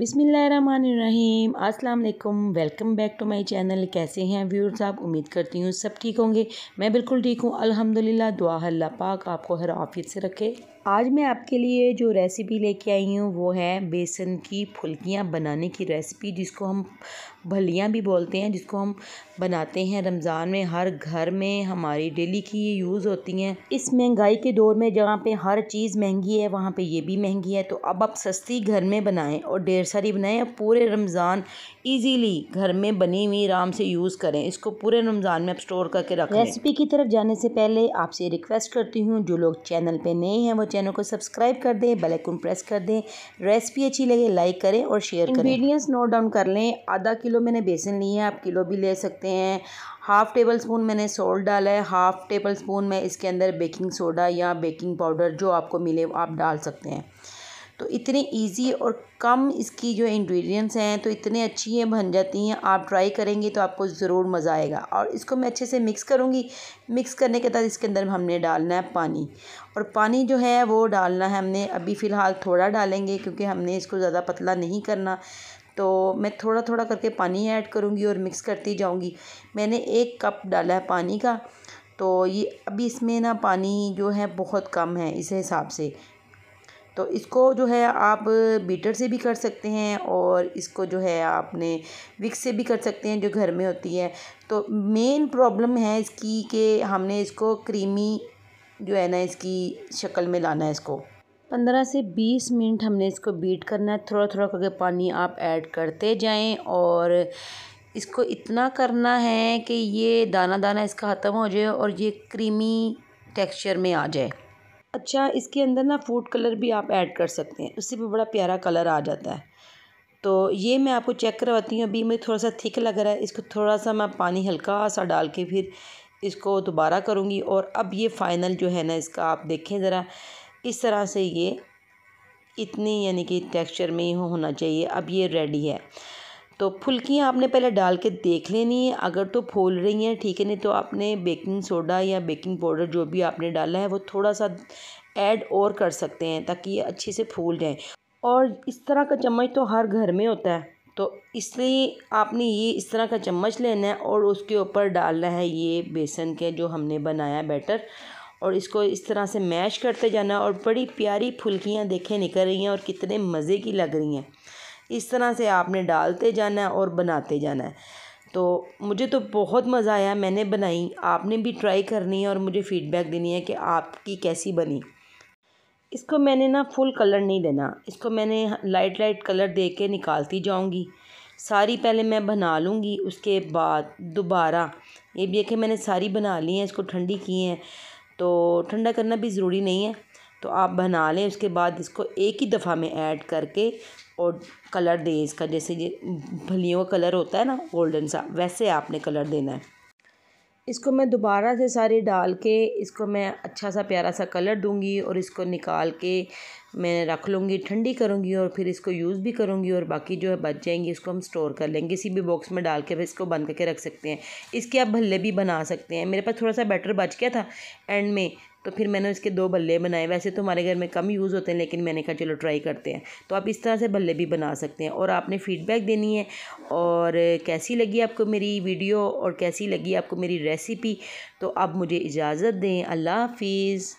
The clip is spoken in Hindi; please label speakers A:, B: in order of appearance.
A: बिसमीम अस्सलाम welcome back to my channel कैसे हैं व्यूअर्स आप उम्मीद करती हूँ सब ठीक होंगे मैं बिल्कुल ठीक हूँ अल्हम्दुलिल्लाह दुआ अल्लाह पाक आपको हर आफियत से रखे आज मैं आपके लिए जो रेसिपी लेके आई हूँ वो है बेसन की फुलकियाँ बनाने की रेसिपी जिसको हम भलियाँ भी बोलते हैं जिसको हम बनाते हैं रमज़ान में हर घर में हमारी डेली की ये यूज़ होती हैं इस महंगाई के दौर में जहाँ पे हर चीज़ महंगी है वहाँ पे ये भी महंगी है तो अब आप सस्ती घर में बनाएं और ढेर सारी बनाएं और पूरे रमज़ान ईजीली घर में बनी हुई आराम से यूज़ करें इसको पूरे रमज़ान में आप स्टोर करके रखें रेसिपी की तरफ जाने से पहले आपसे रिक्वेस्ट करती हूँ जो लोग चैनल पे नए हैं वो चैनल को सब्सक्राइब कर दें बेल प्रेस कर दें रेसिपी अच्छी लगे लाइक करें और शेयर करें इंग्रीडियंट्स नोट डाउन कर लें आधा किलो मैंने बेसन लिए है आप किलो भी ले सकते हैं हाफ़ टेबल स्पून मैंने सोल्ट डाला है हाफ़ टेबल स्पून मैं इसके अंदर बेकिंग सोडा या बेकिंग पाउडर जो आपको मिले आप डाल सकते हैं तो इतने ईजी और कम इसकी जो इंग्रेडिएंट्स हैं तो इतने अच्छी हैं बन जाती हैं आप ट्राई करेंगे तो आपको ज़रूर मज़ा आएगा और इसको मैं अच्छे से मिक्स करूँगी मिक्स करने के बाद इसके अंदर हमने डालना है पानी और पानी जो है वो डालना है हमने अभी फ़िलहाल थोड़ा डालेंगे क्योंकि हमने इसको ज़्यादा पतला नहीं करना तो मैं थोड़ा थोड़ा करके पानी ऐड करूँगी और मिक्स करती जाऊँगी मैंने एक कप डाला है पानी का तो ये अभी इसमें ना पानी जो है बहुत कम है इस हिसाब से तो इसको जो है आप बीटर से भी कर सकते हैं और इसको जो है आपने विक्स से भी कर सकते हैं जो घर में होती है तो मेन प्रॉब्लम है इसकी कि हमने इसको क्रीमी जो है ना इसकी शक्ल में लाना है इसको पंद्रह से बीस मिनट हमने इसको बीट करना है थोड़ा थोड़ा करके पानी आप ऐड करते जाएं और इसको इतना करना है कि ये दाना दाना इसका ख़त्म हो जाए और ये क्रीमी टेक्सचर में आ जाए अच्छा इसके अंदर ना फूड कलर भी आप ऐड कर सकते हैं उससे भी बड़ा प्यारा कलर आ जाता है तो ये मैं आपको चेक करवाती हूँ अभी मुझे थोड़ा सा थिक लग रहा है इसको थोड़ा सा मैं पानी हल्का सा डाल के फिर इसको दोबारा करूँगी और अब ये फ़ाइनल जो है ना इसका आप देखें ज़रा इस तरह से ये इतनी यानी कि टेक्सचर में ही होना चाहिए अब ये रेडी है तो फुल्कियाँ आपने पहले डाल के देख लेनी है अगर तो फूल रही हैं ठीक है नहीं तो आपने बेकिंग सोडा या बेकिंग पाउडर जो भी आपने डाला है वो थोड़ा सा ऐड और कर सकते हैं ताकि ये अच्छे से फूल जाए और इस तरह का चम्मच तो हर घर में होता है तो इसलिए आपने ये इस तरह का चम्मच लेना है और उसके ऊपर डालना है ये बेसन के जो हमने बनाया बैटर और इसको इस तरह से मैश करते जाना और बड़ी प्यारी फुल्कियाँ देखें निकल रही हैं और कितने मज़े की लग रही हैं इस तरह से आपने डालते जाना है और बनाते जाना है तो मुझे तो बहुत मज़ा आया मैंने बनाई आपने भी ट्राई करनी है और मुझे फ़ीडबैक देनी है कि आपकी कैसी बनी इसको मैंने ना फुल कलर नहीं देना इसको मैंने लाइट लाइट कलर दे के निकालती जाऊँगी सारी पहले मैं बना लूँगी उसके बाद दोबारा ये भी है कि मैंने सारी बना ली हैं इसको ठंडी की हैं तो ठंडा करना भी ज़रूरी नहीं है तो आप बना लें उसके बाद इसको एक ही दफ़ा में ऐड करके और कलर दें इसका जैसे ये फलियों का कलर होता है ना गोल्डन सा वैसे आपने कलर देना है इसको मैं दोबारा से सारे डाल के इसको मैं अच्छा सा प्यारा सा कलर दूंगी और इसको निकाल के मैं रख लूँगी ठंडी करूँगी और फिर इसको यूज़ भी करूँगी और बाकी जो है बच जाएंगी इसको हम स्टोर कर लेंगे किसी भी बॉक्स में डाल के फिर इसको बंद करके रख सकते हैं इसके आप भल्ले भी बना सकते हैं मेरे पास थोड़ा सा बैटर बच गया था एंड में तो फिर मैंने उसके दो बल्ले बनाए वैसे तो हमारे घर में कम यूज़ होते हैं लेकिन मैंने कहा चलो ट्राई करते हैं तो आप इस तरह से बल्ले भी बना सकते हैं और आपने फ़ीडबैक देनी है और कैसी लगी आपको मेरी वीडियो और कैसी लगी आपको मेरी रेसिपी तो आप मुझे इजाज़त दें अल्लाह हाफिज़